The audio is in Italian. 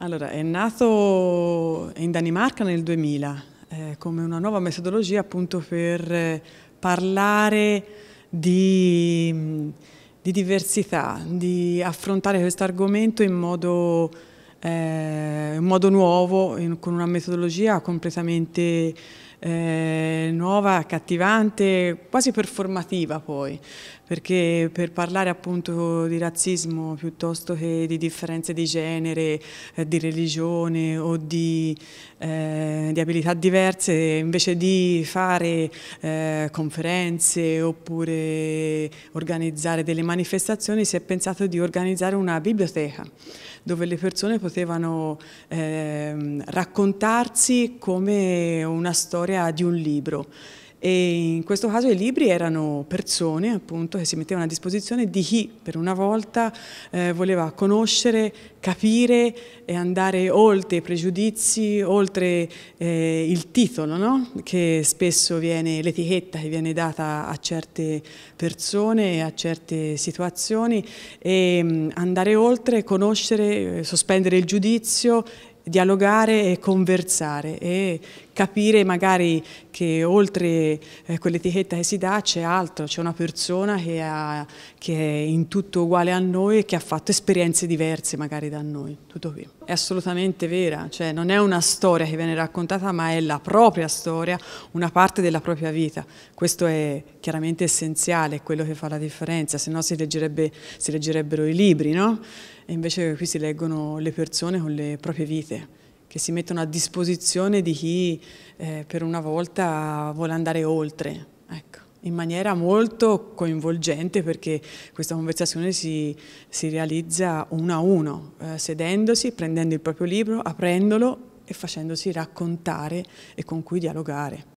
Allora, è nato in Danimarca nel 2000 eh, come una nuova metodologia appunto per eh, parlare di, mm, di diversità, di affrontare questo argomento in modo, eh, in modo nuovo, in, con una metodologia completamente eh, nuova, accattivante, quasi performativa poi, perché per parlare appunto di razzismo piuttosto che di differenze di genere, eh, di religione o di, eh, di, abilità diverse, invece di fare eh, conferenze oppure organizzare delle manifestazioni, si è pensato di organizzare una biblioteca dove le persone potevano ehm, raccontarsi come una storia storia di un libro. E in questo caso i libri erano persone appunto, che si mettevano a disposizione di chi per una volta eh, voleva conoscere, capire e andare oltre i pregiudizi, oltre eh, il titolo no? che spesso viene l'etichetta che viene data a certe persone, a certe situazioni e mm, andare oltre, conoscere, eh, sospendere il giudizio dialogare e conversare e capire magari che oltre eh, quell'etichetta che si dà c'è altro, c'è una persona che, ha, che, è in tutto uguale a noi e che ha fatto esperienze diverse magari da noi, tutto qui. È assolutamente vera, cioè non è una storia che viene raccontata ma è la propria storia, una parte della propria vita, questo è chiaramente essenziale, è quello che fa la differenza, se no si, leggerebbe, si leggerebbero i libri, no? e invece qui si leggono le persone con le proprie vite che si mettono a disposizione di chi eh, per una volta vuole andare oltre, ecco, in maniera molto coinvolgente perché questa conversazione si, si realizza uno a uno, eh, sedendosi, prendendo il proprio libro, aprendolo e facendosi raccontare e con cui dialogare.